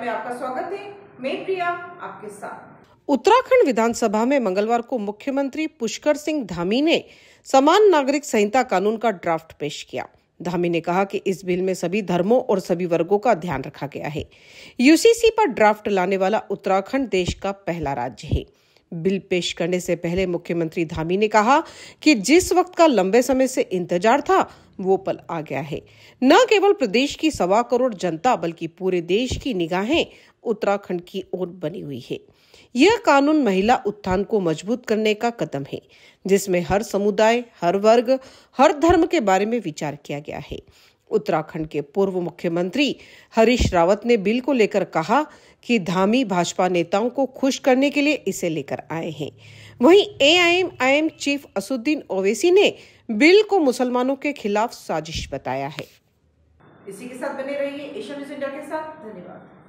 में आपका स्वागत है मैं प्रिया आपके साथ उत्तराखंड विधानसभा में मंगलवार को मुख्यमंत्री पुष्कर सिंह धामी ने समान नागरिक संहिता कानून का ड्राफ्ट पेश किया धामी ने कहा कि इस बिल में सभी धर्मों और सभी वर्गों का ध्यान रखा गया है यूसीसी पर ड्राफ्ट लाने वाला उत्तराखंड देश का पहला राज्य है बिल पेश करने से पहले मुख्यमंत्री धामी ने कहा कि जिस वक्त का लंबे समय से इंतजार था वो पल आ गया है न केवल प्रदेश की सवा करोड़ जनता बल्कि पूरे देश की निगाहें उत्तराखंड की ओर बनी हुई है यह कानून महिला उत्थान को मजबूत करने का कदम है जिसमें हर समुदाय हर वर्ग हर धर्म के बारे में विचार किया गया है उत्तराखंड के पूर्व मुख्यमंत्री हरीश रावत ने बिल को लेकर कहा कि धामी भाजपा नेताओं को खुश करने के लिए इसे लेकर आए हैं वहीं एआईएमआईएम चीफ असुद्दीन ओवैसी ने बिल को मुसलमानों के खिलाफ साजिश बताया है इसी के साथ बने रहिए एशिया न्यूज इंडिया के साथ धन्यवाद